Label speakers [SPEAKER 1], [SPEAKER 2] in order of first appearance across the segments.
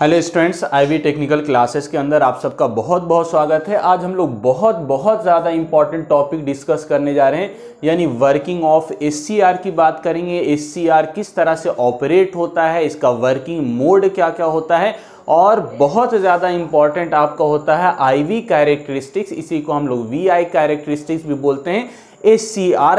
[SPEAKER 1] hello students IV technical classes के अंदर आप सबका बहुत बहुत स्वागत है आज हम लोग बहुत बहुत ज़्यादा इंपॉर्टेंट टॉपिक डिस्कस करने जा रहे हैं यानी वर्किंग ऑफ एससीआर की बात करेंगे एससीआर किस तरह से ऑपरेट होता है इसका वर्किंग मोड क्या क्या होता है और बहुत ज़्यादा इंपॉर्टेंट आपका होता है आई कैरेक्टरिस्टिक्स इसी को हम लोग वी आई कैरेक्टरिस्टिक्स भी बोलते हैं एस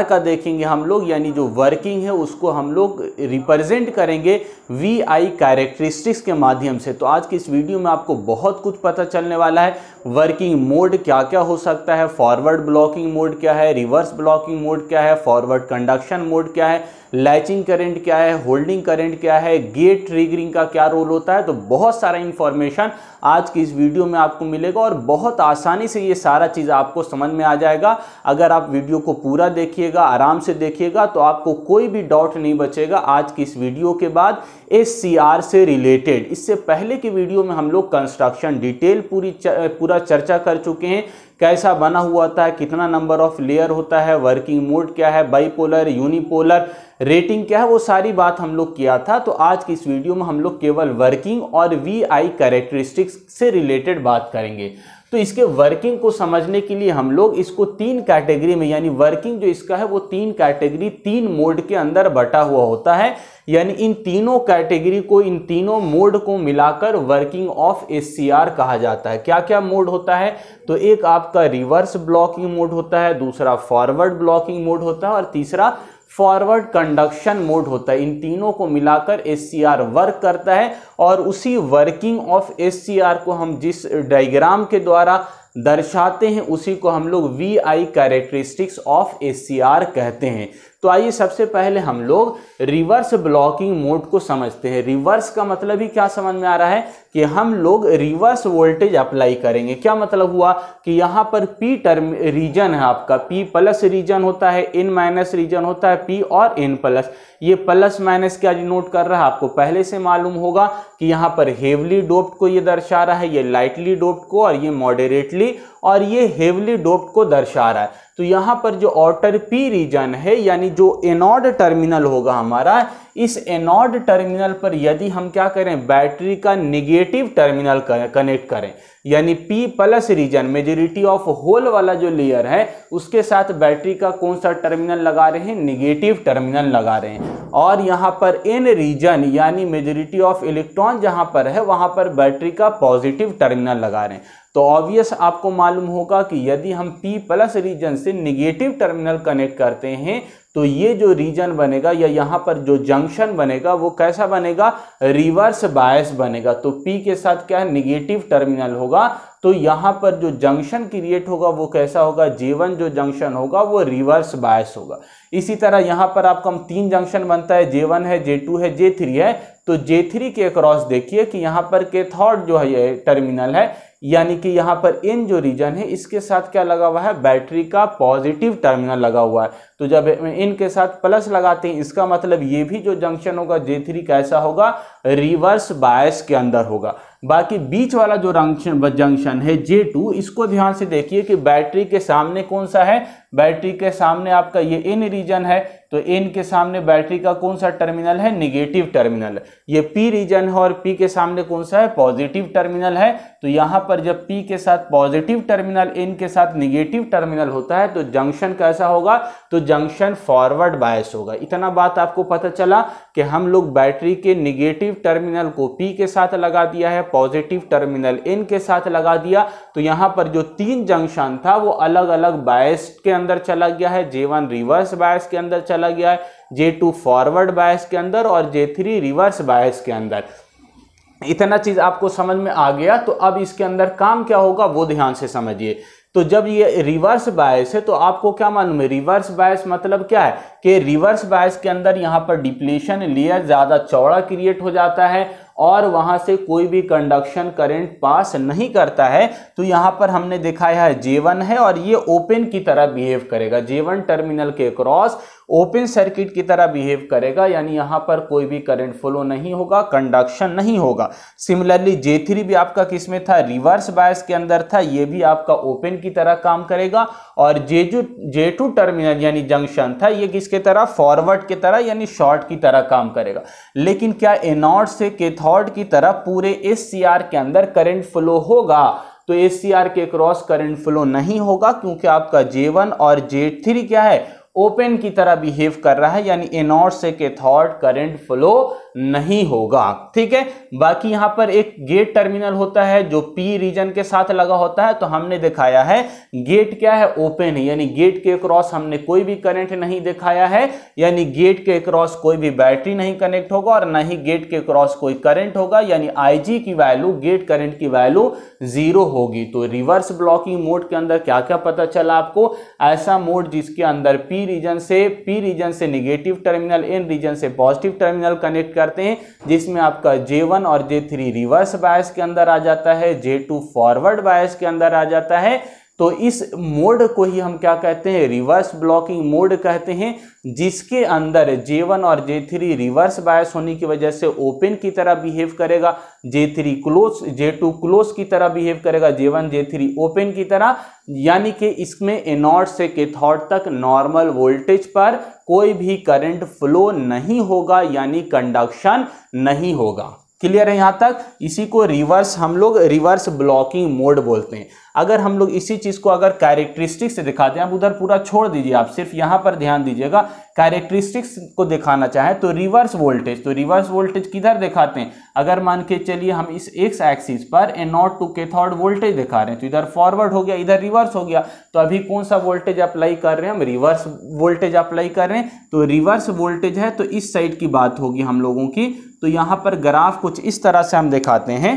[SPEAKER 1] का देखेंगे हम लोग यानी जो वर्किंग है उसको हम लोग रिप्रेजेंट करेंगे वी आई के माध्यम से तो आज की इस वीडियो में आपको बहुत कुछ पता चलने वाला है वर्किंग मोड क्या क्या हो सकता है फॉरवर्ड ब्लॉकिंग मोड क्या है रिवर्स ब्लॉकिंग मोड क्या है फॉरवर्ड कंडक्शन मोड क्या है लैचिंग करंट क्या है होल्डिंग करंट क्या है गेट ट्रिगरिंग का क्या रोल होता है तो बहुत सारा इन्फॉर्मेशन आज की इस वीडियो में आपको मिलेगा और बहुत आसानी से ये सारा चीज़ आपको समझ में आ जाएगा अगर आप वीडियो को पूरा देखिएगा आराम से देखिएगा तो आपको कोई भी डाउट नहीं बचेगा आज की इस वीडियो के बाद एस से रिलेटेड इससे पहले की वीडियो में हम लोग कंस्ट्रक्शन डिटेल पूरी पूरा पूरा चर्चा कर चुके हैं कैसा बना हुआ था कितना नंबर ऑफ लेयर होता है वर्किंग मोड क्या है बाईपोलर यूनिपोलर रेटिंग क्या है वो सारी बात हम लोग किया था तो आज की इस वीडियो में हम लोग केवल वर्किंग और वी आई कैरेक्टरिस्टिक्स से रिलेटेड बात करेंगे तो इसके वर्किंग को समझने के लिए हम लोग इसको तीन कैटेगरी में यानी वर्किंग जो इसका है वो तीन कैटेगरी तीन मोड के अंदर बटा हुआ होता है यानी इन तीनों कैटेगरी को इन तीनों मोड को मिलाकर वर्किंग ऑफ एस कहा जाता है क्या क्या मोड होता है तो एक आपका रिवर्स ब्लॉकिंग मोड होता है दूसरा फॉरवर्ड ब्लॉकिंग मोड होता है और तीसरा फॉरवर्ड कंडक्शन मोड होता है इन तीनों को मिलाकर एस वर्क करता है और उसी वर्किंग ऑफ एस को हम जिस डायग्राम के द्वारा दर्शाते हैं उसी को हम लोग V I characteristics of S C R कहते हैं तो आइए सबसे पहले हम लोग रिवर्स ब्लॉकिंग मोड को समझते हैं रिवर्स का मतलब ही क्या समझ में आ रहा है कि हम लोग रिवर्स वोल्टेज अप्लाई करेंगे क्या मतलब हुआ कि यहाँ पर पी टर्म रीजन है आपका पी प्लस रीजन होता है एन माइनस रीजन होता है पी और एन प्लस ये प्लस माइनस क्या नोट कर रहा है आपको पहले से मालूम होगा कि यहाँ पर हेवली डोप्ट को ये दर्शा रहा है ये लाइटली डोप्ट को और ये मॉडरेटली lì और ये हेवली डोप्ड को दर्शा रहा है तो यहाँ पर जो ऑटर पी रीजन है यानी जो एनॉड टर्मिनल होगा हमारा इस एनॉड टर्मिनल पर यदि हम क्या करें बैटरी का निगेटिव टर्मिनल कनेक्ट करें यानी P plus region majority of hole वाला जो लेयर है उसके साथ बैटरी का कौन सा टर्मिनल लगा रहे हैं निगेटिव टर्मिनल लगा रहे हैं और यहाँ पर एन रीजन यानी मेजोरिटी ऑफ इलेक्ट्रॉन जहाँ पर है वहाँ पर बैटरी का पॉजिटिव टर्मिनल लगा रहे हैं तो ऑब्वियस आपको मालूम मालूम होगा कि यदि हम P प्लस रीजन से निगेटिव टर्मिनल कनेक्ट करते हैं तो ये जो रीजन बनेगा या यहाँ पर जो जंक्शन बनेगा वो कैसा बनेगा रिवर्स बायस बनेगा तो P के साथ क्या है निगेटिव टर्मिनल होगा तो यहाँ पर जो जंक्शन क्रिएट होगा वो कैसा होगा J1 जो जंक्शन होगा वो रिवर्स बायस होगा इसी तरह यहाँ पर आपका हम तीन जंक्शन बनता है J1 है J2 है J3 है तो J3 के अक्रॉस देखिए कि यहाँ पर के थर्ड जो है टर्मिनल है यानी कि यहाँ पर इन जो रीजन है इसके साथ क्या लगा हुआ है बैटरी का पॉजिटिव टर्मिनल लगा हुआ है तो जब इनके साथ प्लस लगाते हैं इसका मतलब ये भी जो जंक्शन होगा जे थ्री कैसा होगा रिवर्स बायस के अंदर होगा बाकी बीच वाला जो जंक्शन है जे टू इसको ध्यान से देखिए कि बैटरी के सामने कौन सा है बैटरी के सामने आपका ये इन रीजन है तो एन के सामने बैटरी का कौन सा टर्मिनल है निगेटिव टर्मिनल ये पी रीजन है और पी के सामने कौन सा है पॉजिटिव टर्मिनल है तो यहाँ पर जब पी के साथ पॉजिटिव टर्मिनल एन के साथ निगेटिव टर्मिनल होता है तो जंक्शन कैसा होगा तो जंक्शन फॉरवर्ड बायस होगा इतना बात आपको पता चला कि हम लोग बैटरी के निगेटिव टर्मिनल को पी के साथ लगा दिया है पॉजिटिव टर्मिनल एन के साथ लगा दिया तो यहाँ पर जो तीन जंक्शन था वो अलग अलग बायस के अंदर चला गया है जे रिवर्स बायस के अंदर चला चला गया है जे टू फॉरवर्ड बायस के अंदर और जे थ्री रिवर्स बायस के अंदर इतना चीज़ आपको समझ में आ गया तो अब इसके अंदर काम क्या होगा वो ध्यान से समझिए तो जब ये रिवर्स बायस है तो आपको क्या मालूम है रिवर्स बायस मतलब क्या है कि रिवर्स बायस के अंदर यहाँ पर डिप्लेशन लेयर ज़्यादा चौड़ा क्रिएट हो जाता है और वहाँ से कोई भी कंडक्शन करंट पास नहीं करता है तो यहाँ पर हमने देखा है जे है और ये ओपन की तरह बिहेव करेगा जे टर्मिनल के क्रॉस ओपन सर्किट की तरह बिहेव करेगा यानी यहाँ पर कोई भी करंट फ्लो नहीं होगा कंडक्शन नहीं होगा सिमिलरली जे थ्री भी आपका किस में था रिवर्स बायस के अंदर था ये भी आपका ओपन की तरह काम करेगा और जे जो जे टू टर्मिनल यानी जंक्शन था ये किसके तरह फॉरवर्ड की तरह यानी शॉर्ट की तरह काम करेगा लेकिन क्या एनॉड से केथॉर्ड की तरह पूरे एस के अंदर करेंट फ्लो होगा तो एस के क्रॉस करंट फ्लो नहीं होगा क्योंकि आपका जे वन और जे थ्री क्या है ओपन की तरह बिहेव कर रहा है यानी एनोड से थॉट करंट फ्लो नहीं होगा ठीक है बाकी यहां पर एक गेट टर्मिनल होता है जो पी रीजन के साथ लगा होता है तो हमने दिखाया है गेट क्या है ओपन है यानी गेट के क्रॉस हमने कोई भी करंट नहीं दिखाया है यानी गेट के क्रॉस कोई भी बैटरी नहीं कनेक्ट होगा और ना ही गेट के क्रॉस कोई करंट होगा यानी आईजी की वैल्यू गेट करंट की वैल्यू जीरो होगी तो रिवर्स ब्लॉकिंग मोड के अंदर क्या क्या पता चला आपको ऐसा मोड जिसके अंदर पी रीजन से पी रीजन से निगेटिव टर्मिनल एन रीजन से पॉजिटिव टर्मिनल कनेक्ट करते हैं जिसमें आपका J1 और J3 रिवर्स बायस के अंदर आ जाता है J2 फॉरवर्ड बायस के अंदर आ जाता है तो इस मोड को ही हम क्या कहते हैं रिवर्स ब्लॉकिंग मोड कहते हैं जिसके अंदर J1 और J3 रिवर्स बायस होने की वजह से ओपन की तरह बिहेव करेगा J3 क्लोज जे क्लोज की तरह बिहेव करेगा J1 J3 ओपन की तरह यानी कि इसमें एनॉड से कैथोड तक नॉर्मल वोल्टेज पर कोई भी करंट फ्लो नहीं होगा यानी कंडक्शन नहीं होगा क्लियर है यहाँ तक इसी को रिवर्स हम लोग रिवर्स ब्लॉकिंग मोड बोलते हैं अगर हम लोग इसी चीज़ को अगर कैरेक्टरिस्टिक्स से दिखाते हैं आप उधर पूरा छोड़ दीजिए आप सिर्फ यहाँ पर ध्यान दीजिएगा कैरेक्टरिस्टिक्स को दिखाना चाहें तो रिवर्स वोल्टेज तो रिवर्स वोल्टेज किधर दिखाते हैं अगर मान के चलिए हम इस एक्स एक्सिस पर anode to cathode voltage दिखा रहे हैं तो इधर फॉरवर्ड हो गया इधर रिवर्स हो गया तो अभी कौन सा वोल्टेज अप्लाई कर रहे हैं हम रिवर्स वोल्टेज अप्लाई कर रहे हैं तो रिवर्स वोल्टेज है तो इस साइड की बात होगी हम लोगों की तो यहाँ पर ग्राफ कुछ इस तरह से हम दिखाते हैं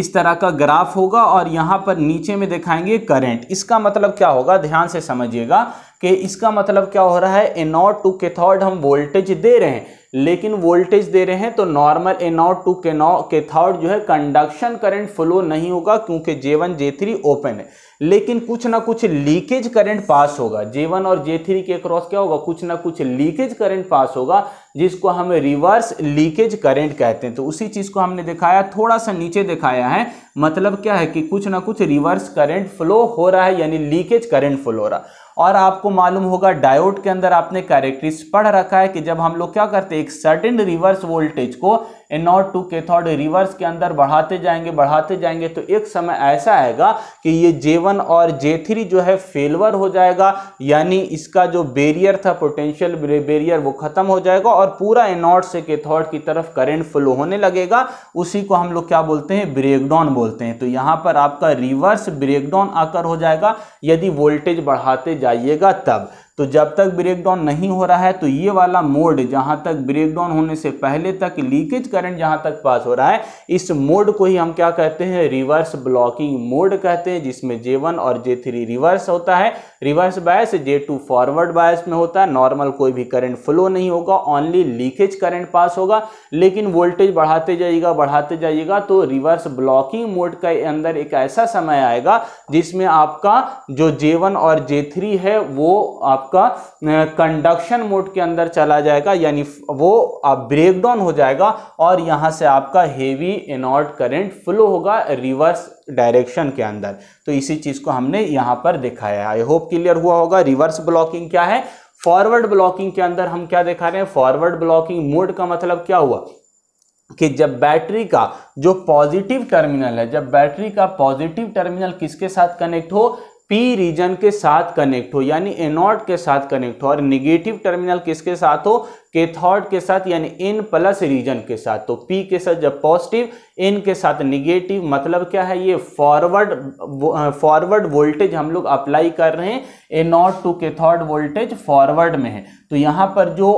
[SPEAKER 1] इस तरह का ग्राफ होगा और यहाँ पर नीचे में दिखाएंगे करंट इसका मतलब क्या होगा ध्यान से समझिएगा कि इसका मतलब क्या हो रहा है एनॉट टू कैथोड हम वोल्टेज दे रहे हैं लेकिन वोल्टेज दे रहे हैं तो नॉर्मल एनोड टू कैथोड जो है कंडक्शन करंट फ्लो नहीं होगा क्योंकि J one J three open है लेकिन कुछ ना कुछ लीकेज करंट पास होगा जे वन और जे थ्री के क्रॉस क्या होगा कुछ ना कुछ लीकेज करंट पास होगा जिसको हम रिवर्स लीकेज करंट कहते हैं तो उसी चीज़ को हमने दिखाया थोड़ा सा नीचे दिखाया है मतलब क्या है कि कुछ ना कुछ रिवर्स करंट फ्लो हो रहा है यानी लीकेज करंट फ्लो हो रहा और आपको मालूम होगा डायोड के अंदर आपने कैरेक्टरिस्ट पढ़ रखा है कि जब हम लोग क्या करते हैं एक सर्टेन रिवर्स वोल्टेज को एनोड टू कैथोड रिवर्स के अंदर बढ़ाते जाएंगे बढ़ाते जाएंगे तो एक समय ऐसा आएगा कि ये जे वन और जे थ्री जो है फेलवर हो जाएगा यानी इसका जो बेरियर था पोटेंशियल बेरियर वो खत्म हो जाएगा और पूरा एनोड से कैथोड की तरफ करेंट फ्लो होने लगेगा उसी को हम लोग क्या बोलते हैं ब्रेकडाउन बोलते हैं तो यहाँ पर आपका रिवर्स ब्रेकडाउन आकर हो जाएगा यदि वोल्टेज बढ़ाते जाइएगा तब तो जब तक ब्रेकडाउन नहीं हो रहा है तो ये वाला मोड जहाँ तक ब्रेकडाउन होने से पहले तक लीकेज करंट जहाँ तक पास हो रहा है इस मोड को ही हम क्या कहते हैं रिवर्स ब्लॉकिंग मोड कहते हैं जिसमें जे वन और जे थ्री रिवर्स होता है reverse bias J two forward bias में होता है नॉर्मल कोई भी करंट फ्लो नहीं होगा ओनली लीकेज करंट पास होगा लेकिन वोल्टेज बढ़ाते जाइएगा बढ़ाते जाइएगा तो रिवर्स ब्लॉकिंग मोड के अंदर एक ऐसा समय आएगा जिसमें आपका जो जे वन और जे थ्री है वो आप आपका कंडक्शन मोड के अंदर चला जाएगा यानी वो ब्रेक डाउन हो जाएगा और यहाँ से आपका हेवी इनॉर्ड करंट फ्लो होगा रिवर्स डायरेक्शन के अंदर तो इसी चीज़ को हमने यहाँ पर दिखाया है आई होप क्लियर हुआ होगा रिवर्स ब्लॉकिंग क्या है फॉरवर्ड ब्लॉकिंग के अंदर हम क्या दिखा रहे हैं फॉरवर्ड ब्लॉकिंग मोड का मतलब क्या हुआ कि जब बैटरी का जो पॉजिटिव टर्मिनल है जब बैटरी का पॉजिटिव टर्मिनल किसके साथ कनेक्ट हो पी रीजन के साथ कनेक्ट हो यानी एनोड के साथ कनेक्ट हो और निगेटिव टर्मिनल किसके साथ हो कैथोड के साथ यानी इन प्लस रीजन के साथ तो पी के साथ जब पॉजिटिव इन के साथ निगेटिव मतलब क्या है ये फॉरवर्ड फॉरवर्ड वोल्टेज हम लोग अप्लाई कर रहे हैं anode to cathode voltage forward में है तो यहाँ पर जो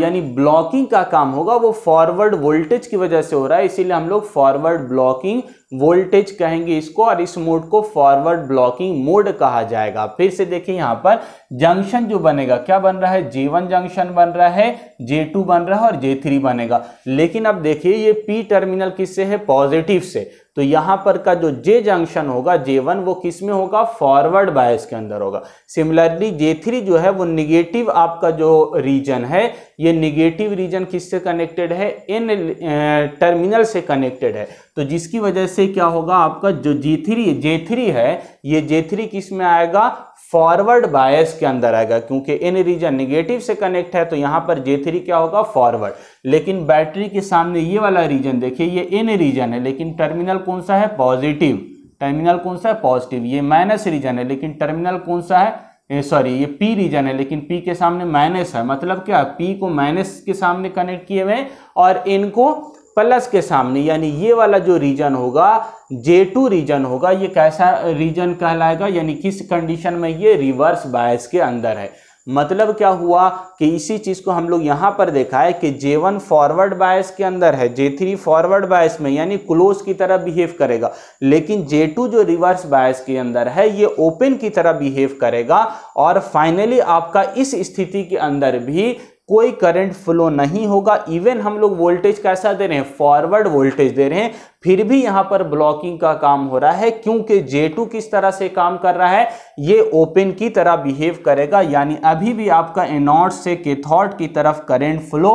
[SPEAKER 1] यानी ब्लॉकिंग का काम होगा वो फॉरवर्ड वोल्टेज की वजह से हो रहा है इसीलिए हम लोग फॉरवर्ड ब्लॉकिंग वोल्टेज कहेंगे इसको और इस मोड को फॉरवर्ड ब्लॉकिंग मोड कहा जाएगा फिर से देखिए यहाँ पर जंक्शन जो बनेगा क्या बन रहा है जे वन जंक्शन बन रहा है जे टू बन रहा है और जे थ्री बनेगा लेकिन अब देखिए ये पी टर्मिनल किससे है पॉजिटिव से तो यहाँ पर का जो जे जंक्शन होगा जे वन वो किस में होगा फॉरवर्ड बायस के अंदर होगा सिमिलरली जे थ्री जो है वो निगेटिव आपका जो रीजन है ये निगेटिव रीजन किससे कनेक्टेड है इन टर्मिनल eh, से कनेक्टेड है तो जिसकी वजह से क्या होगा आपका जो जी थ्री जे थ्री है ये जे थ्री किस में आएगा फॉरवर्ड बायस के अंदर आएगा क्योंकि इन रीजन नेगेटिव से कनेक्ट है तो यहां पर जे थ्री क्या होगा फॉरवर्ड लेकिन बैटरी के सामने ये वाला रीजन देखिए ये इन रीजन है लेकिन टर्मिनल कौन सा है पॉजिटिव टर्मिनल कौन सा है पॉजिटिव ये माइनस रीजन है लेकिन टर्मिनल कौन सा है सॉरी ये पी रीजन है लेकिन पी के सामने माइनस है मतलब क्या पी को माइनस के सामने कनेक्ट किए हुए और इनको प्लस के सामने यानी ये वाला जो रीजन होगा जे टू रीजन होगा ये कैसा रीजन कहलाएगा यानी किस कंडीशन में ये रिवर्स बायस के अंदर है मतलब क्या हुआ कि इसी चीज़ को हम लोग यहाँ पर देखा है कि जे वन फॉरवर्ड बायस के अंदर है जे थ्री फॉरवर्ड बायस में यानी क्लोज की तरह बिहेव करेगा लेकिन जे टू जो रिवर्स बायस के अंदर है ये ओपन की तरह बिहेव करेगा और फाइनली आपका इस स्थिति के अंदर भी कोई करंट फ्लो नहीं होगा इवन हम लोग वोल्टेज कैसा दे रहे हैं फॉरवर्ड वोल्टेज दे रहे हैं फिर भी यहाँ पर ब्लॉकिंग का काम हो रहा है क्योंकि J2 किस तरह से काम कर रहा है ये ओपन की तरह बिहेव करेगा यानी अभी भी आपका एनॉर्ड से कैथोड की तरफ करंट फ्लो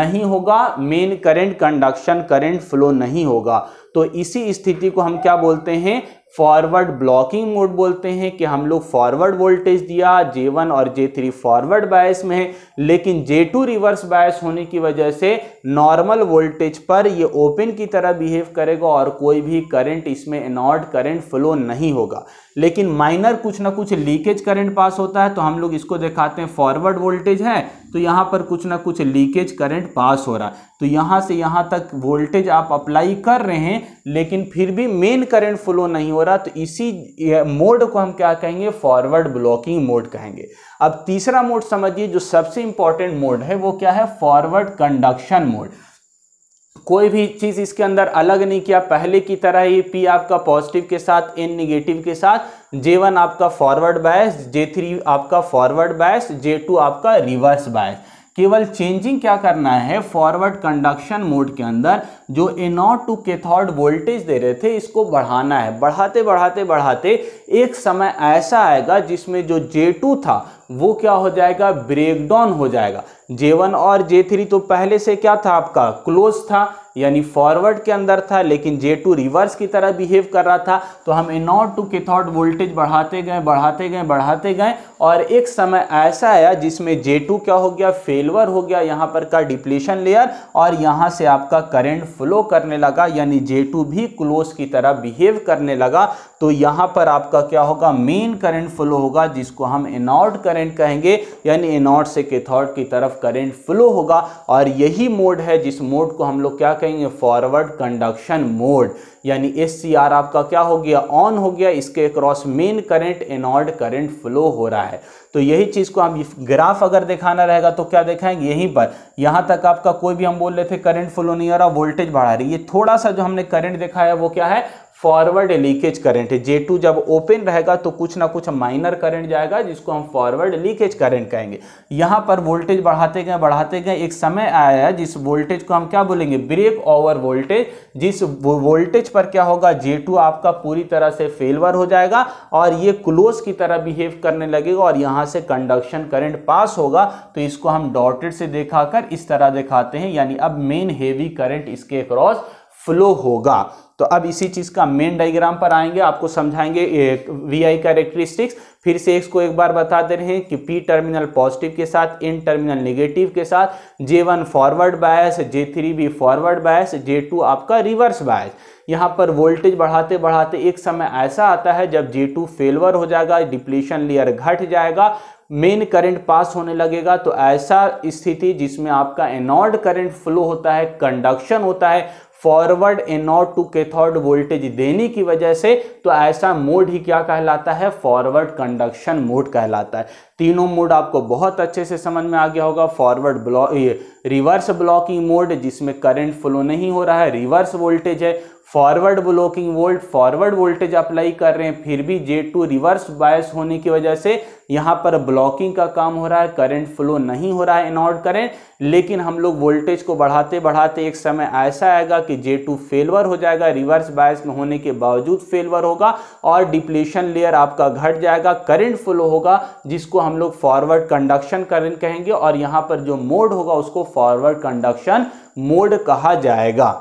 [SPEAKER 1] नहीं होगा main current conduction current flow नहीं होगा तो इसी स्थिति को हम क्या बोलते हैं फॉरवर्ड ब्लॉकिंग मोड बोलते हैं कि हम लोग फॉरवर्ड वोल्टेज दिया J1 और J3 फॉरवर्ड बायस में है लेकिन J2 रिवर्स बायस होने की वजह से नॉर्मल वोल्टेज पर ये ओपन की तरह बिहेव करेगा और कोई भी करंट इसमें एनॉड करंट फ्लो नहीं होगा लेकिन माइनर कुछ ना कुछ लीकेज करंट पास होता है तो हम लोग इसको दिखाते हैं फॉरवर्ड वोल्टेज है तो यहाँ पर कुछ ना कुछ लीकेज करंट पास हो रहा है तो यहाँ से यहाँ तक वोल्टेज आप अप्लाई कर रहे हैं लेकिन फिर भी मेन करंट फ्लो नहीं हो रहा तो इसी मोड को हम क्या कहेंगे फॉरवर्ड ब्लॉकिंग मोड कहेंगे अब तीसरा मोड समझिए जो सबसे इंपॉर्टेंट मोड है वो क्या है फॉरवर्ड कंडक्शन मोड कोई भी चीज़ इसके अंदर अलग नहीं किया पहले की तरह ही पी आपका पॉजिटिव के साथ एन निगेटिव के साथ जे वन आपका फॉरवर्ड बायस जे थ्री आपका फॉरवर्ड बायस जे टू आपका रिवर्स बायस केवल चेंजिंग क्या करना है फॉरवर्ड कंडक्शन मोड के अंदर जो एनॉट टू कैथोड वोल्टेज दे रहे थे इसको बढ़ाना है बढ़ाते बढ़ाते बढ़ाते एक समय ऐसा आएगा जिसमें जो जे टू था वो क्या हो जाएगा ब्रेकडाउन हो जाएगा जे वन और जे थ्री तो पहले से क्या था आपका क्लोज था यानी फॉरवर्ड के अंदर था लेकिन जे टू रिवर्स की तरह बिहेव कर रहा था तो हम एनॉट टू कैथोड वोल्टेज बढ़ाते गए बढ़ाते गए बढ़ाते गए और एक समय ऐसा आया जिसमें जे टू क्या हो गया फेलवर हो गया यहाँ पर का डिप्लेशन लेयर और यहाँ से आपका करंट फ्लो करने लगा यानी जे टू भी क्लोज की तरह बिहेव करने लगा तो यहाँ पर आपका क्या होगा मेन करेंट फ्लो होगा जिसको हम एनॉट करेंट कहेंगे यानी एनॉट से कैथोड की तरफ करेंट फ्लो होगा और यही मोड है जिस मोड को हम लोग क्या कहेंगे फॉरवर्ड कंडक्शन मोड यानी एस आपका क्या हो गया ऑन हो गया इसके across main current anode current flow हो रहा है तो यही चीज़ को हम ग्राफ अगर दिखाना रहेगा तो क्या देखाएंगे यहीं पर यहां तक आपका कोई भी हम बोल रहे थे करंट फ्लो नहीं आ रहा वोल्टेज बढ़ा रही है थोड़ा सा जो हमने करंट देखा है वो क्या है फॉरवर्ड लीकेज करंट है जे टू जब ओपन रहेगा तो कुछ ना कुछ माइनर करंट जाएगा जिसको हम फॉरवर्ड लीकेज करंट कहेंगे यहाँ पर वोल्टेज बढ़ाते गए बढ़ाते गए एक समय आया है जिस वोल्टेज को हम क्या बोलेंगे ब्रेक ओवर वोल्टेज जिस वोल्टेज पर क्या होगा जे टू आपका पूरी तरह से फेलवर हो जाएगा और ये क्लोज की तरह बिहेव करने लगेगा और यहाँ से कंडक्शन करेंट पास होगा तो इसको हम डॉटेड से देखा कर इस तरह दिखाते हैं यानी अब मेन हेवी करेंट इसके क्रॉस फ्लो होगा तो अब इसी चीज़ का मेन डायग्राम पर आएंगे आपको समझाएंगे वी आई कैरेक्टरिस्टिक्स फिर से एक्स को एक बार बता दे रहे हैं कि पी टर्मिनल पॉजिटिव के साथ एन टर्मिनल नेगेटिव के साथ J one forward bias J three भी फॉरवर्ड बायस जे टू आपका रिवर्स बायस यहाँ पर वोल्टेज बढ़ाते बढ़ाते एक समय ऐसा आता है जब जे टू फेलवर हो जाएगा डिप्लीशन लेयर घट जाएगा मेन करंट पास होने लगेगा तो ऐसा स्थिति जिसमें आपका एनॉर्ड करंट फ्लो होता है कंडक्शन होता है forward anode to cathode voltage देने की वजह से तो ऐसा मोड ही क्या कहलाता है फॉरवर्ड कंडक्शन मोड कहलाता है तीनों मोड आपको बहुत अच्छे से समझ में आ गया होगा forward block reverse blocking mode जिसमें करंट फ्लो नहीं हो रहा है रिवर्स वोल्टेज है forward blocking volt forward voltage apply कर रहे हैं फिर भी जे टू रिवर्स बायस होने की वजह से यहाँ पर ब्लॉकिंग का काम हो रहा है करंट फ्लो नहीं हो रहा है इनऑर्ड करेंट लेकिन हम लोग वोल्टेज को बढ़ाते बढ़ाते एक समय ऐसा आएगा कि जे टू फेलवर हो जाएगा रिवर्स बायस में होने के बावजूद फेलवर होगा और डिप्लेशन लेयर आपका घट जाएगा करंट फ्लो होगा जिसको हम लोग फॉरवर्ड कंडक्शन करंट कहेंगे और यहाँ पर जो मोड होगा उसको फॉरवर्ड कंडक्शन मोड कहा जाएगा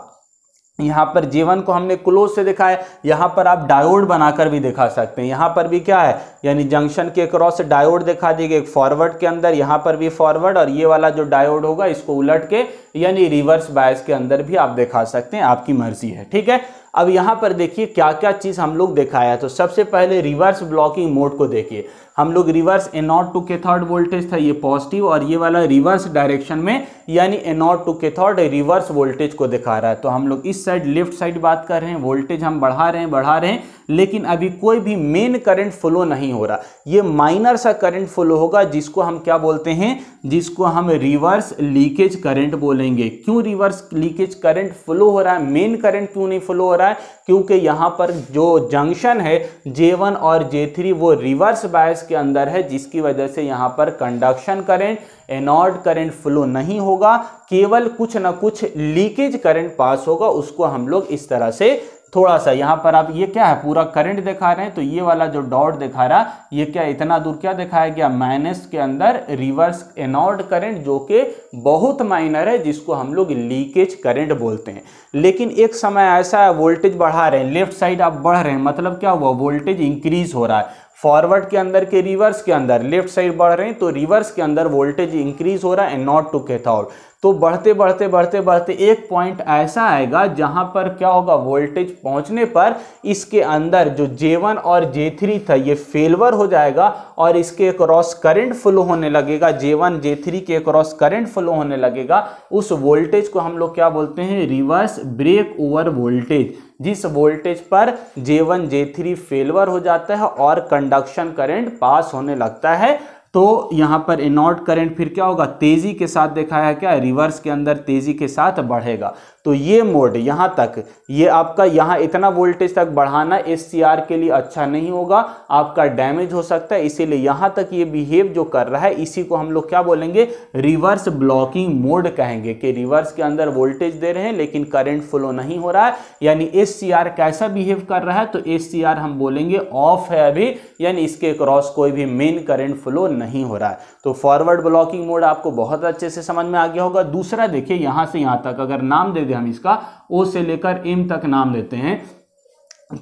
[SPEAKER 1] यहाँ पर जीवन को हमने क्लोज से देखा है यहाँ पर आप डायोड बनाकर भी दिखा सकते हैं यहाँ पर भी क्या है यानी जंक्शन के क्रॉस डायोड दिखा दी गई फॉरवर्ड के अंदर यहाँ पर भी फॉरवर्ड और ये वाला जो डायोड होगा इसको उलट के यानी रिवर्स बायस के अंदर भी आप दिखा सकते हैं आपकी मर्जी है ठीक है अब यहाँ पर देखिए क्या क्या चीज़ हम लोग दिखाया तो सबसे पहले रिवर्स ब्लॉकिंग मोड को देखिए हम लोग reverse anode to cathode voltage था ये पॉजिटिव और ये वाला रिवर्स डायरेक्शन में यानी anode to cathode reverse voltage को दिखा रहा है तो हम लोग इस साइड लेफ्ट साइड बात कर रहे हैं वोल्टेज हम बढ़ा रहे हैं बढ़ा रहे हैं लेकिन अभी कोई भी मेन करंट फ्लो नहीं हो रहा ये माइनर सा करंट फ्लो होगा जिसको हम क्या बोलते हैं जिसको हम रिवर्स लीकेज करेंट बोल बोलेंगे क्यों रिवर्स लीकेज करंट फ्लो हो रहा है मेन करंट क्यों नहीं फ्लो हो रहा है क्योंकि यहां पर जो जंक्शन है जे और जे वो रिवर्स बायस के अंदर है जिसकी वजह से यहां पर conduction current anode current flow नहीं होगा केवल कुछ ना कुछ लीकेज करंट पास होगा उसको हम लोग इस तरह से थोड़ा सा यहाँ पर आप ये क्या है पूरा करंट दिखा रहे हैं तो ये वाला जो डॉट दिखा रहा ये क्या इतना दूर क्या दिखाया गया माइनस के अंदर रिवर्स एनॉर्ड करंट जो कि बहुत माइनर है जिसको हम लोग लीकेज करंट बोलते हैं लेकिन एक समय ऐसा है वोल्टेज बढ़ा रहे हैं लेफ्ट साइड आप बढ़ रहे हैं मतलब क्या हुआ वोल्टेज इंक्रीज हो रहा है फॉरवर्ड के अंदर के रिवर्स के अंदर लेफ्ट साइड बढ़ रहे हैं तो रिवर्स के अंदर वोल्टेज इंक्रीज हो रहा है नॉट टू कैथोड तो बढ़ते बढ़ते बढ़ते बढ़ते एक पॉइंट ऐसा आएगा जहां पर क्या होगा वोल्टेज पहुंचने पर इसके अंदर जो J1 और J3 था ये फेलवर हो जाएगा और इसके क्रॉस करंट फ्लो होने लगेगा J1 J3 के क्रॉस करंट फ्लो होने लगेगा उस वोल्टेज को हम लोग क्या बोलते हैं रिवर्स ब्रेक ओवर वोल्टेज जिस वोल्टेज पर J1 J3 फेलवर हो जाता है और कंडक्शन करंट पास होने लगता है तो यहाँ पर इनॉट करंट फिर क्या होगा तेज़ी के साथ देखा है क्या रिवर्स के अंदर तेज़ी के साथ बढ़ेगा तो ये मोड यहाँ तक ये आपका यहाँ इतना वोल्टेज तक बढ़ाना एस के लिए अच्छा नहीं होगा आपका डैमेज हो सकता है इसीलिए यहाँ तक ये बिहेव जो कर रहा है इसी को हम लोग क्या बोलेंगे रिवर्स ब्लॉकिंग मोड कहेंगे कि रिवर्स के अंदर वोल्टेज दे रहे हैं लेकिन करंट फ्लो नहीं हो रहा है यानी एस कैसा बिहेव कर रहा है तो एस हम बोलेंगे ऑफ है अभी यानी इसके क्रॉस कोई भी मेन करेंट फ्लो नहीं हो रहा है तो फॉरवर्ड ब्लॉकिंग मोड आपको बहुत अच्छे से समझ में आ गया होगा दूसरा देखिए यहाँ से यहाँ तक अगर नाम दे यदि हम इसका ओ से लेकर एम तक नाम लेते हैं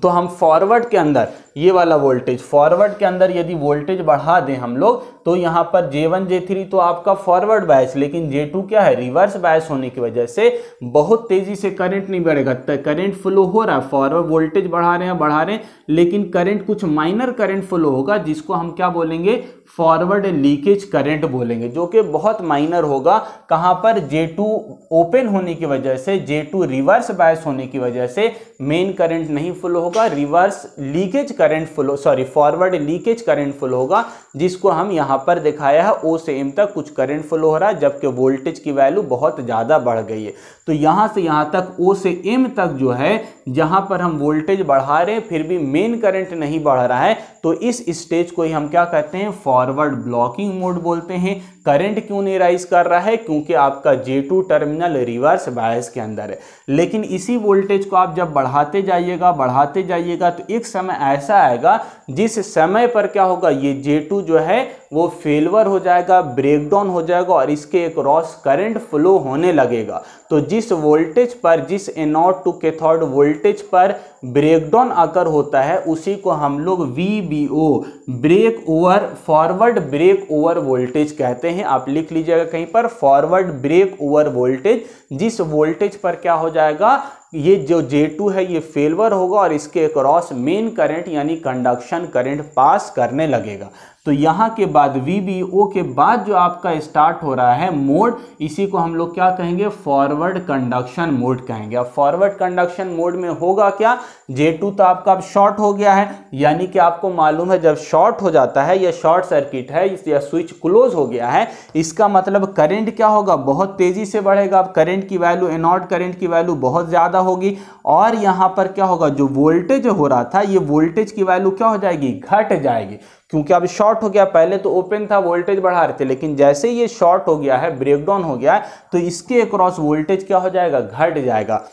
[SPEAKER 1] तो हम फॉरवर्ड के अंदर ये वाला वोल्टेज फॉरवर्ड के अंदर यदि वोल्टेज बढ़ा दें हम लोग तो यहाँ पर J1 J3 तो आपका फॉरवर्ड बायस लेकिन J2 क्या है रिवर्स बायस होने की वजह से बहुत तेजी से करंट नहीं बढ़ेगा करंट फ्लो हो रहा है फॉरवर्ड वोल्टेज बढ़ा रहे हैं बढ़ा रहे हैं लेकिन करंट कुछ माइनर करंट फ्लो होगा जिसको हम क्या बोलेंगे फॉरवर्ड लीकेज करंट बोलेंगे जो कि बहुत माइनर होगा कहाँ पर टू ओपन होने की वजह से टू रिवर्स बायस होने की वजह से मेन करंट नहीं फ्लो होगा reverse leakage current current flow sorry forward leakage current flow होगा जिसको हम यहाँ पर दिखाया है ओ से एम तक कुछ करंट फ्लो हो रहा है जबकि वोल्टेज की वैल्यू बहुत ज़्यादा बढ़ गई है तो यहाँ से यहाँ तक ओ से एम तक जो है जहाँ पर हम वोल्टेज बढ़ा रहे हैं फिर भी मेन करंट नहीं बढ़ रहा है तो इस स्टेज को ही हम क्या कहते हैं फॉरवर्ड ब्लॉकिंग मोड बोलते हैं करंट क्यों नहीं राइज कर रहा है क्योंकि आपका J2 टर्मिनल रिवर्स बायस के अंदर है लेकिन इसी वोल्टेज को आप जब बढ़ाते जाइएगा बढ़ाते जाइएगा तो एक समय ऐसा ऐसा आएगा जिस समय पर क्या होगा ये J2 जो है वो फेलवर हो जाएगा ब्रेकडाउन हो जाएगा और इसके एक रॉस करंट फ्लो होने लगेगा तो जिस वोल्टेज पर जिस एनॉट टू कैथोड वोल्टेज पर ब्रेकडाउन आकर होता है उसी को हम लोग V B O break over forward break over voltage कहते हैं आप लिख लीजिएगा कहीं पर फॉरवर्ड ब्रेक ओवर वोल्टेज जिस वोल्टेज पर क्या हो जाएगा ये जो J2 है ये फेलवर होगा और इसके क्रॉस मेन करंट यानी कंडक्शन करंट पास करने लगेगा तो यहाँ के बाद वी के बाद जो आपका स्टार्ट हो रहा है मोड इसी को हम लोग क्या कहेंगे फॉरवर्ड कंडक्शन मोड कहेंगे अब फॉरवर्ड कंडक्शन मोड में होगा क्या जे टू तो आपका अब शॉर्ट हो गया है यानी कि आपको मालूम है जब शॉर्ट हो जाता है या शॉर्ट सर्किट है या स्विच क्लोज हो गया है इसका मतलब करेंट क्या होगा बहुत तेजी से बढ़ेगा अब करेंट की वैल्यू एनॉट करेंट की वैल्यू बहुत ज़्यादा होगी और यहाँ पर क्या होगा जो वोल्टेज हो रहा था ये वोल्टेज की वैल्यू क्या हो जाएगी घट जाएगी क्योंकि अब शॉर्ट हो गया पहले तो ओपन था वोल्टेज बढ़ा रहे थे लेकिन जैसे ये शॉर्ट हो गया है ब्रेकडाउन हो गया है तो इसके अक्रॉस वोल्टेज क्या हो जाएगा घट जाएगा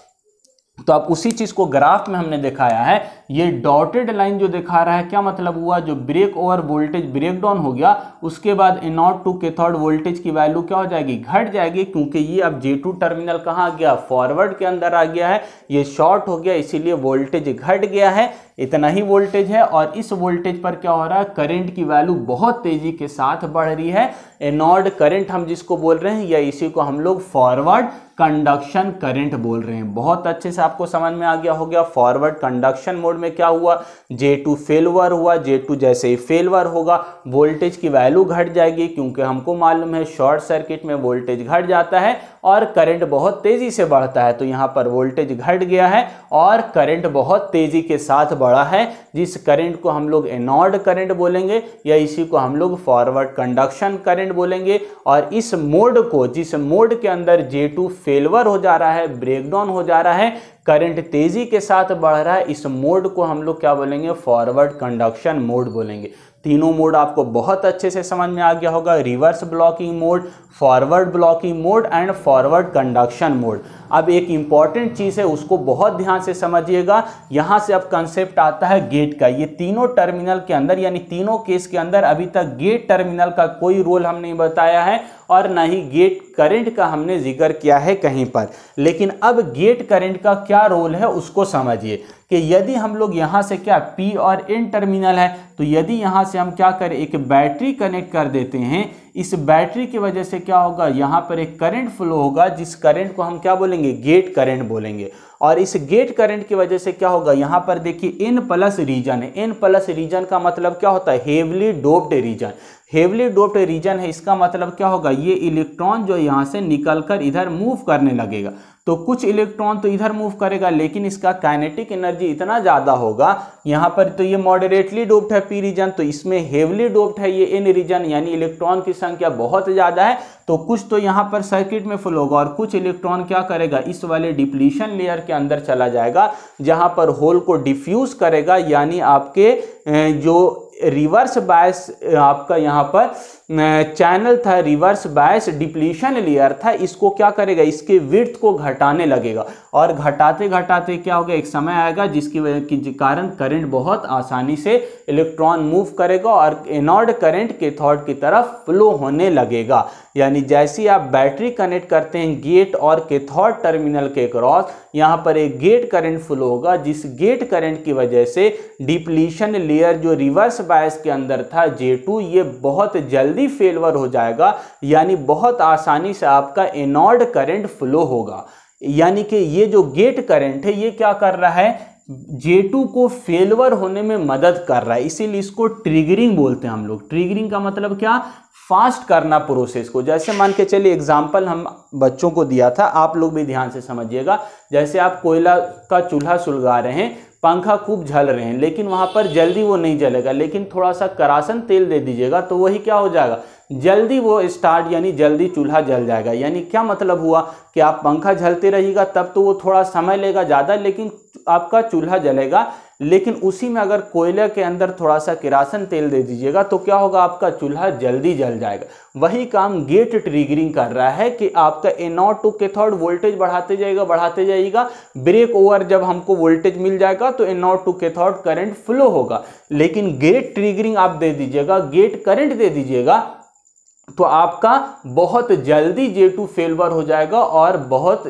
[SPEAKER 1] तो अब उसी चीज को ग्राफ में हमने दिखाया है ये डॉटेड लाइन जो दिखा रहा है क्या मतलब हुआ जो break over voltage break down हो गया उसके बाद anode to cathode voltage की वैल्यू क्या हो जाएगी घट जाएगी क्योंकि ये अब जे टू टर्मिनल कहाँ आ गया फॉरवर्ड के अंदर आ गया है ये शॉर्ट हो गया इसीलिए वोल्टेज घट गया है इतना ही वोल्टेज है और इस वोल्टेज पर क्या हो रहा है करंट की वैल्यू बहुत तेजी के साथ बढ़ रही है एनॉड करंट हम जिसको बोल रहे हैं या इसी को हम लोग फॉरवर्ड कंडक्शन करंट बोल रहे हैं बहुत अच्छे से आपको समझ में आ गया हो गया फॉरवर्ड कंडक्शन मोड में क्या हुआ जे टू फेलवर हुआ जे टू जैसे ही फेलवर होगा वोल्टेज की वैल्यू घट जाएगी क्योंकि हमको मालूम है शॉर्ट सर्किट में वोल्टेज घट जाता है और करंट बहुत तेज़ी से बढ़ता है तो यहाँ पर वोल्टेज घट गया है और करंट बहुत तेज़ी के साथ बढ़ा है जिस करंट को हम लोग एनॉड करंट बोलेंगे या इसी को हम लोग फॉरवर्ड कंडक्शन करंट बोलेंगे और इस मोड को जिस मोड के अंदर जे टू फेलवर हो जा रहा है ब्रेकडाउन हो जा रहा है करंट तेज़ी के साथ बढ़ रहा है इस मोड को हम लोग क्या बोलेंगे फॉरवर्ड कंडक्शन मोड बोलेंगे तीनों मोड आपको बहुत अच्छे से समझ में आ गया होगा reverse blocking mode forward blocking mode and forward conduction mode अब एक इम्पॉर्टेंट चीज़ है उसको बहुत ध्यान से समझिएगा यहाँ से अब कंसेप्ट आता है गेट का ये तीनों टर्मिनल के अंदर यानी तीनों केस के अंदर अभी तक गेट टर्मिनल का कोई रोल हमने बताया है और ना ही गेट करंट का हमने जिक्र किया है कहीं पर लेकिन अब गेट करंट का क्या रोल है उसको समझिए कि यदि हम लोग यहाँ से क्या पी और एन टर्मिनल है तो यदि यहाँ से हम क्या करें एक बैटरी कनेक्ट कर देते हैं इस बैटरी की वजह से क्या होगा यहाँ पर एक करंट फ्लो होगा जिस करंट को हम क्या बोलेंगे गेट करंट बोलेंगे और इस गेट करंट की वजह से क्या होगा यहाँ पर देखिए एन प्लस रीजन है एन प्लस रीजन का मतलब क्या होता है heavily doped region heavily doped region है इसका मतलब क्या होगा ये इलेक्ट्रॉन जो यहाँ से निकलकर इधर मूव करने लगेगा तो कुछ इलेक्ट्रॉन तो इधर मूव करेगा लेकिन इसका काइनेटिक एनर्जी इतना ज़्यादा होगा यहाँ पर तो ये मॉडरेटली डोप्ड है पी रीजन तो इसमें हेवली डोप्ड है ये एन रीजन यानी इलेक्ट्रॉन की संख्या बहुत ज़्यादा है तो कुछ तो यहाँ पर सर्किट में फ्लो होगा और कुछ इलेक्ट्रॉन क्या करेगा इस वाले डिप्लीशन लेयर के अंदर चला जाएगा जहाँ पर होल को डिफ्यूज़ करेगा यानी आपके जो रिवर्स बायस आपका यहाँ पर चैनल था रिवर्स बायस डिप्लीशन लेयर था इसको क्या करेगा इसके विर्थ को घटाने लगेगा और घटाते घटाते क्या होगा एक समय आएगा जिसकी वजह कारण करंट बहुत आसानी से इलेक्ट्रॉन मूव करेगा और एनॉर्ड करंट थॉट की तरफ फ्लो होने लगेगा यानी जैसे आप बैटरी कनेक्ट करते हैं गेट और कैथोड टर्मिनल के क्रॉस यहाँ पर एक गेट करंट फ्लो होगा जिस गेट करंट की वजह से डिप्लीशन लेयर जो रिवर्स बायस के अंदर था जे ये बहुत जल्द जल्दी फेलवर हो जाएगा यानी बहुत आसानी से आपका एनॉर्ड करंट फ्लो होगा यानी कि ये जो गेट करंट है ये क्या कर रहा है J2 को फेलवर होने में मदद कर रहा है इसीलिए इसको ट्रिगरिंग बोलते हैं हम लोग ट्रिगरिंग का मतलब क्या फास्ट करना प्रोसेस को जैसे मान के चलिए एग्जाम्पल हम बच्चों को दिया था आप लोग भी ध्यान से समझिएगा जैसे आप कोयला का चूल्हा सुलगा रहे हैं पंखा खूब झल रहे हैं लेकिन वहाँ पर जल्दी वो नहीं जलेगा लेकिन थोड़ा सा करासन तेल दे दीजिएगा तो वही क्या हो जाएगा जल्दी वो स्टार्ट यानी जल्दी चूल्हा जल जाएगा यानी क्या मतलब हुआ कि आप पंखा झलते रहिएगा तब तो वो थोड़ा समय लेगा ज़्यादा लेकिन आपका चूल्हा जलेगा लेकिन उसी में अगर कोयले के अंदर थोड़ा सा किरासन तेल दे दीजिएगा तो क्या होगा आपका चूल्हा जल्दी जल जाएगा वही काम गेट ट्रिगरिंग कर रहा है कि आपका एनॉट टू कैथोड वोल्टेज बढ़ाते जाएगा बढ़ाते जाएगा ब्रेक ओवर जब हमको वोल्टेज मिल जाएगा तो anode to cathode current flow होगा लेकिन गेट ट्रिगरिंग आप दे दीजिएगा गेट करंट दे दीजिएगा तो आपका बहुत जल्दी जे टू फेलवर हो जाएगा और बहुत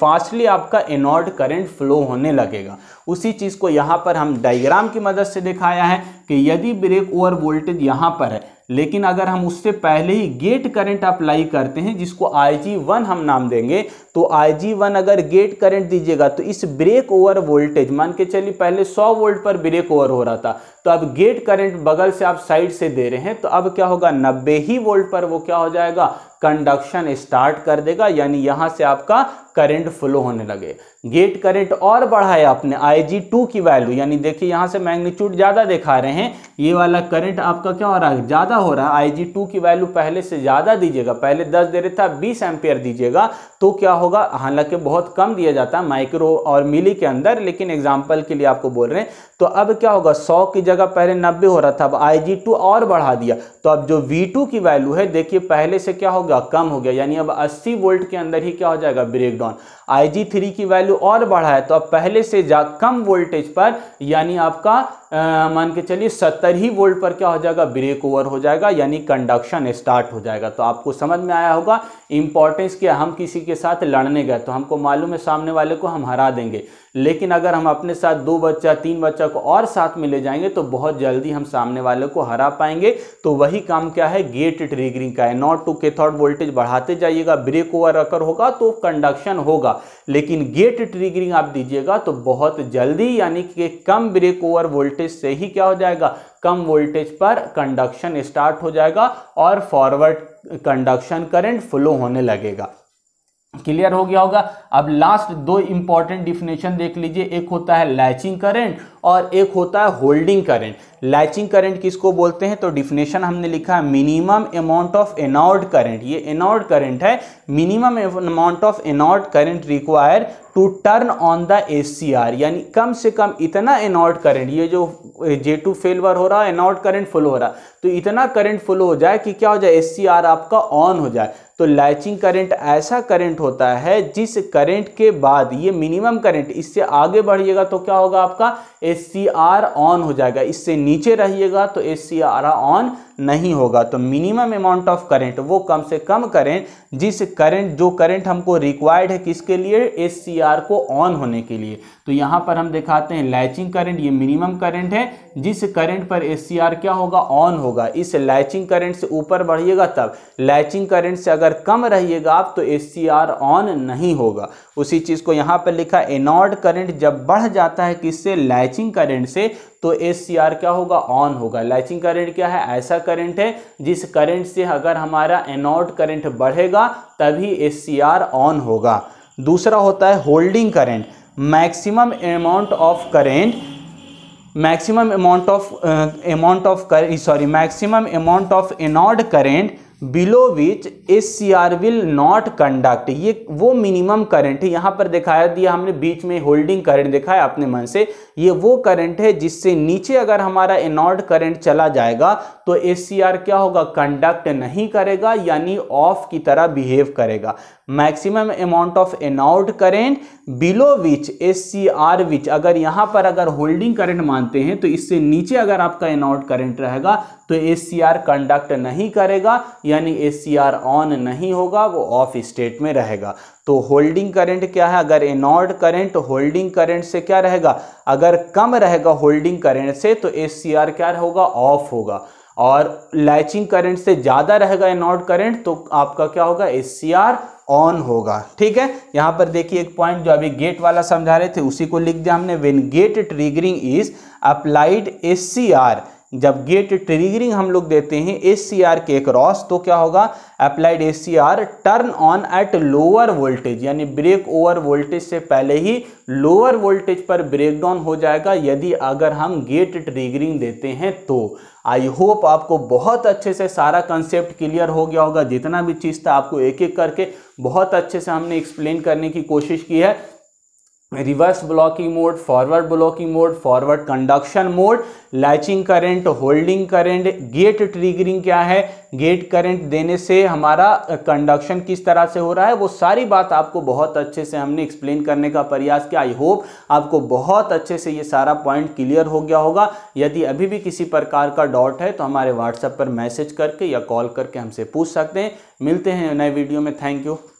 [SPEAKER 1] फास्टली आपका एनॉर्ड करंट फ्लो होने लगेगा उसी चीज़ को यहाँ पर हम डायग्राम की मदद से दिखाया है कि यदि ब्रेक ओवर वोल्टेज यहाँ पर है लेकिन अगर हम उससे पहले ही गेट करंट अप्लाई करते हैं जिसको आई वन हम नाम देंगे तो आई वन अगर गेट करंट दीजिएगा तो इस ब्रेक ओवर वोल्टेज मान के चलिए पहले 100 वोल्ट पर ब्रेक ओवर हो रहा था तो अब गेट करंट बगल से आप साइड से दे रहे हैं तो अब क्या होगा नब्बे ही वोल्ट पर वो क्या हो जाएगा कंडक्शन स्टार्ट कर देगा यानी यहां से आपका करंट फ्लो होने लगे गेट करंट और बढ़ाया आपने आई जी टू की वैल्यू यानी देखिए यहां से मैग्नीट्यूड ज़्यादा दिखा रहे हैं ये वाला करंट आपका क्या हो रहा है ज़्यादा हो रहा है आई जी टू की वैल्यू पहले से ज़्यादा दीजिएगा पहले दस दे रहे था बीस एम्पियर दीजिएगा तो क्या होगा हालांकि बहुत कम दिया जाता है माइक्रो और मिली के अंदर लेकिन एग्जाम्पल के लिए आपको बोल रहे हैं तो अब क्या होगा सौ की जगह पहले नब्बे हो रहा था अब आई जी टू और बढ़ा दिया तो अब जो वी टू की वैल्यू है देखिए पहले से क्या होगा कम हो गया यानी अब अस्सी वोल्ट के अंदर ही क्या हो जाएगा breakdown electron I G three की वैल्यू और बढ़ा है तो अब पहले से जा कम वोल्टेज पर यानी आपका मान के चलिए सत्तर ही वोल्ट पर क्या हो जाएगा ब्रेक ओवर हो जाएगा यानी कंडक्शन स्टार्ट हो जाएगा तो आपको समझ में आया होगा इंपॉर्टेंस कि हम किसी के साथ लड़ने गए तो हमको मालूम है सामने वाले को हम हरा देंगे लेकिन अगर हम अपने साथ दो बच्चा तीन बच्चा को और साथ में ले जाएंगे तो बहुत जल्दी हम सामने वाले को हरा पाएंगे तो वही काम क्या है गेट ट्रिगरिंग का है नॉट टू कैथोड वोल्टेज बढ़ाते जाइएगा ब्रेक ओवर अगर होगा तो कंडक्शन होगा लेकिन गेट ट्रिगरिंग आप दीजिएगा तो बहुत जल्दी यानी कि कम ब्रेक ओवर वोल्टेज वोल्टेज से ही क्या हो जाएगा कम वोल्टेज पर कंडक्शन स्टार्ट हो जाएगा और फॉरवर्ड कंडक्शन करंट फ्लो होने लगेगा क्लियर हो गया होगा अब लास्ट दो इंपॉर्टेंट डिफिनेशन देख लीजिए एक होता है लैचिंग करंट और एक होता है होल्डिंग करंट लैचिंग करंट किसको बोलते हैं तो डिफिनेशन हमने लिखा है minimum amount of anode current ये एनॉर्ड करंट है minimum amount of anode current require to turn on the S यानी कम से कम इतना एनॉर्ड करंट ये जो जे टू फेलवर हो रहा है एनॉर्ड करंट फुल हो रहा तो इतना करंट फुल हो जाए कि क्या हो जाए एस आपका ऑन हो जाए तो लैचिंग करंट ऐसा करंट होता है जिस करंट के बाद ये मिनिमम करंट इससे आगे बढ़िएगा तो क्या होगा आपका a S C R on हो जाएगा इससे नीचे रहिएगा तो एस सी आर ऑन नहीं होगा तो मिनिमम अमाउंट ऑफ करंट वो कम से कम करेंट जिस करंट जो करंट हमको रिक्वायर्ड है किसके लिए एस को ऑन होने के लिए तो यहाँ पर हम दिखाते हैं लैचिंग करंट ये मिनिमम करंट है जिस करंट पर एस सी आर क्या होगा ऑन होगा इस लैचिंग करंट से ऊपर बढ़िएगा तब लैचिंग करंट से अगर कम रहिएगा आप तो एस ऑन नहीं होगा उसी चीज़ को यहाँ पर लिखा एनॉड करंट जब बढ़ जाता है किससे लैचिंग लैचिंग करंट से तो एस क्या होगा ऑन होगा लाइचिंग करंट क्या है ऐसा करंट है जिस करंट से अगर हमारा एनोड करंट बढ़ेगा तभी एस ऑन होगा दूसरा होता है holding current maximum amount of current maximum amount of amount of sorry maximum amount of anode current below which S C R will not conduct ये वो मिनिमम करंट है यहाँ पर दिखाया दिया हमने बीच में होल्डिंग करंट दिखाया अपने मन से ये वो करंट है जिससे नीचे अगर हमारा एनॉड करंट चला जाएगा तो एस सी आर क्या होगा कंडक्ट नहीं करेगा यानी ऑफ की तरह बिहेव करेगा maximum amount of anode current below which S C R which अगर यहाँ पर अगर होल्डिंग करंट मानते हैं तो इससे नीचे अगर आपका एनॉड करंट रहेगा तो एस कंडक्ट नहीं करेगा यानी एस ऑन नहीं होगा वो ऑफ स्टेट में रहेगा तो होल्डिंग करंट क्या है अगर एनॉर्ड करंट होल्डिंग करंट से क्या रहेगा अगर कम रहेगा होल्डिंग करंट से तो एस क्या होगा ऑफ होगा और लैचिंग करंट से ज़्यादा रहेगा एनॉड करंट तो आपका क्या होगा एस ऑन होगा ठीक है यहाँ पर देखिए एक पॉइंट जो अभी गेट वाला समझा रहे थे उसी को लिख दिया हमने when gate triggering is applied S C R जब गेट ट्रिगरिंग हम लोग देते हैं आर के क्रॉस तो क्या होगा applied are turn on at lower voltage यानी ब्रेक ओवर वोल्टेज से पहले ही लोअर वोल्टेज पर ब्रेक डाउन हो जाएगा यदि अगर हम गेट ट्रिगरिंग देते हैं तो आई होप आपको बहुत अच्छे से सारा कंसेप्ट क्लियर हो गया होगा जितना भी चीज़ था आपको एक एक करके बहुत अच्छे से हमने एक्सप्लेन करने की कोशिश की है reverse blocking mode forward blocking mode forward conduction mode latching current holding current gate triggering क्या है गेट करंट देने से हमारा कंडक्शन किस तरह से हो रहा है वो सारी बात आपको बहुत अच्छे से हमने एक्सप्लेन करने का प्रयास किया आई होप आपको बहुत अच्छे से ये सारा पॉइंट क्लियर हो गया होगा यदि अभी भी किसी प्रकार का डाउट है तो हमारे व्हाट्सएप पर मैसेज करके या कॉल करके हमसे पूछ सकते हैं मिलते हैं नए वीडियो में थैंक यू